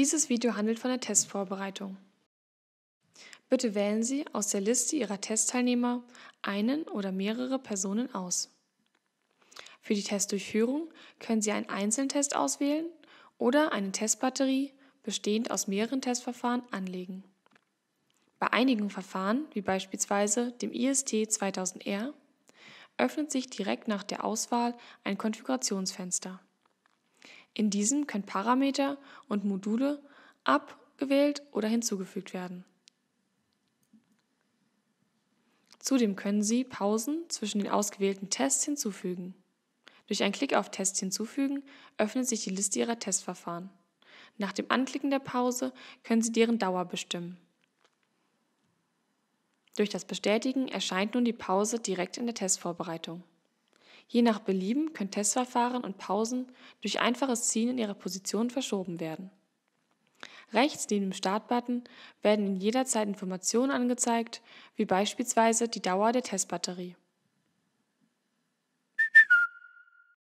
Dieses Video handelt von der Testvorbereitung. Bitte wählen Sie aus der Liste Ihrer Testteilnehmer einen oder mehrere Personen aus. Für die Testdurchführung können Sie einen Einzeltest auswählen oder eine Testbatterie bestehend aus mehreren Testverfahren anlegen. Bei einigen Verfahren, wie beispielsweise dem IST 2000R, öffnet sich direkt nach der Auswahl ein Konfigurationsfenster. In diesem können Parameter und Module abgewählt oder hinzugefügt werden. Zudem können Sie Pausen zwischen den ausgewählten Tests hinzufügen. Durch einen Klick auf Test hinzufügen öffnet sich die Liste Ihrer Testverfahren. Nach dem Anklicken der Pause können Sie deren Dauer bestimmen. Durch das Bestätigen erscheint nun die Pause direkt in der Testvorbereitung. Je nach Belieben können Testverfahren und Pausen durch einfaches Ziehen in ihrer Position verschoben werden. Rechts neben dem Startbutton werden in jeder Zeit Informationen angezeigt, wie beispielsweise die Dauer der Testbatterie.